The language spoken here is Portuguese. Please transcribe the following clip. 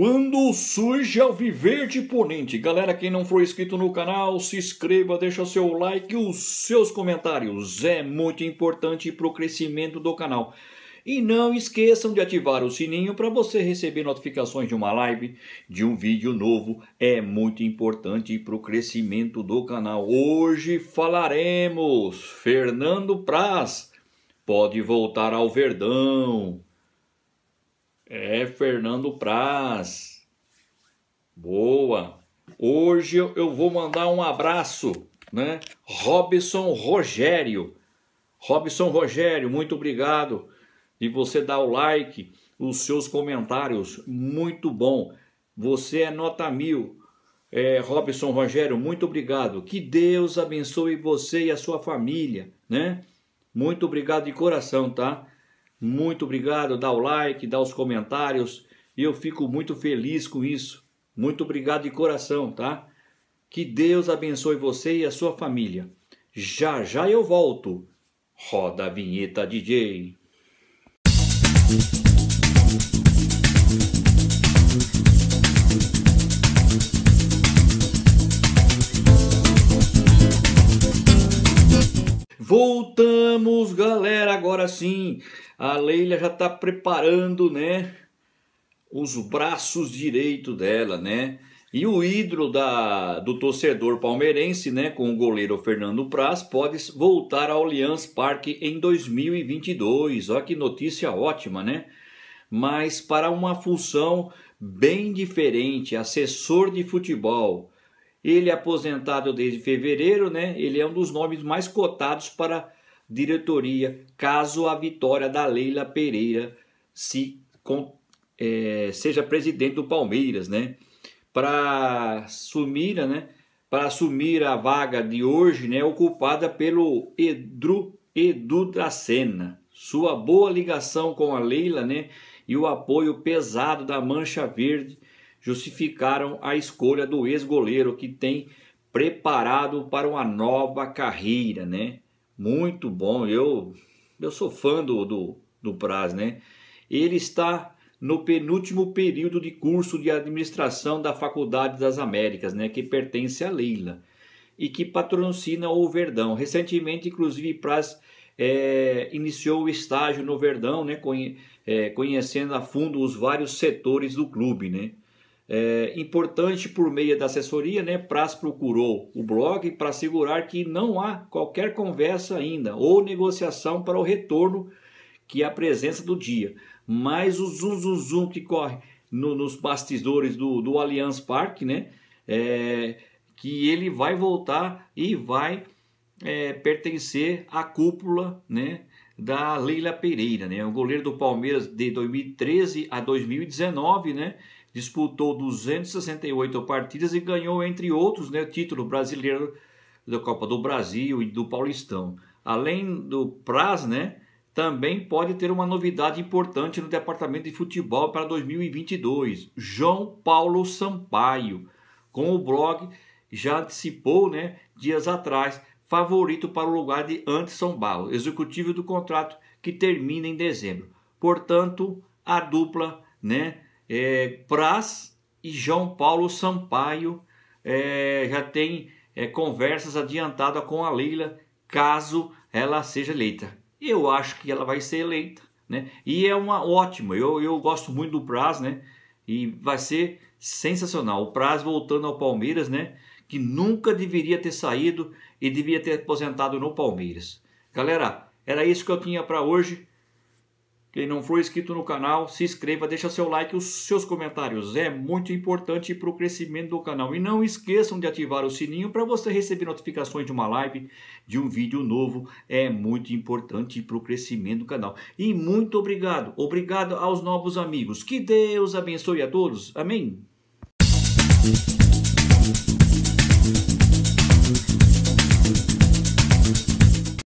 Quando surge ao viver de ponente. Galera, quem não for inscrito no canal, se inscreva, deixa seu like e os seus comentários. É muito importante para o crescimento do canal. E não esqueçam de ativar o sininho para você receber notificações de uma live, de um vídeo novo. É muito importante para o crescimento do canal. Hoje falaremos, Fernando Praz pode voltar ao Verdão. É, Fernando Praz. Boa. Hoje eu vou mandar um abraço, né? Robson Rogério. Robson Rogério, muito obrigado de você dar o like, os seus comentários, muito bom. Você é nota mil. É, Robson Rogério, muito obrigado. Que Deus abençoe você e a sua família, né? Muito obrigado de coração, tá? Muito obrigado, dá o like, dá os comentários. Eu fico muito feliz com isso. Muito obrigado de coração, tá? Que Deus abençoe você e a sua família. Já já eu volto. Roda a vinheta, DJ. Voltamos, galera, agora sim a Leila já está preparando, né? Os braços direitos dela, né? E o ídolo da, do torcedor palmeirense, né, com o goleiro Fernando Praz, pode voltar ao Allianz Parque em 2022. Olha que notícia ótima, né? Mas para uma função bem diferente, assessor de futebol. Ele é aposentado desde fevereiro, né? Ele é um dos nomes mais cotados para diretoria caso a vitória da Leila Pereira se, com, é, seja presidente do Palmeiras, né? Para assumir, né? Para assumir a vaga de hoje, né? Ocupada pelo Edu, Edu Sua boa ligação com a Leila, né? E o apoio pesado da Mancha Verde justificaram a escolha do ex-goleiro que tem preparado para uma nova carreira, né? muito bom. Eu eu sou fã do, do, do Praz, né? Ele está no penúltimo período de curso de administração da Faculdade das Américas, né, que pertence à Leila e que patrocina o Verdão. Recentemente, inclusive, Praz é, iniciou o estágio no Verdão, né, conhe, é, conhecendo a fundo os vários setores do clube, né? É importante por meio da assessoria, né? Praz procurou o blog para assegurar que não há qualquer conversa ainda ou negociação para o retorno que é a presença do dia. Mas o zum, zum, zum que corre no, nos bastidores do, do Allianz Parque, né? É, que ele vai voltar e vai é, pertencer à cúpula, né? Da Leila Pereira, né? O goleiro do Palmeiras de 2013 a 2019, né? disputou 268 partidas e ganhou, entre outros, né, o título brasileiro da Copa do Brasil e do Paulistão. Além do Praz, né, também pode ter uma novidade importante no departamento de futebol para 2022. João Paulo Sampaio, com o blog, já antecipou né, dias atrás, favorito para o lugar de Anderson Barro, executivo do contrato que termina em dezembro. Portanto, a dupla né, é, Praz e João Paulo Sampaio é, já têm é, conversas adiantadas com a Leila caso ela seja eleita. Eu acho que ela vai ser eleita, né? E é uma ótima, eu, eu gosto muito do Praz, né? E vai ser sensacional. O Praz voltando ao Palmeiras, né? Que nunca deveria ter saído e deveria ter aposentado no Palmeiras. Galera, era isso que eu tinha para hoje. Quem não for inscrito no canal, se inscreva, deixa seu like e os seus comentários. É muito importante para o crescimento do canal. E não esqueçam de ativar o sininho para você receber notificações de uma live, de um vídeo novo. É muito importante para o crescimento do canal. E muito obrigado. Obrigado aos novos amigos. Que Deus abençoe a todos. Amém.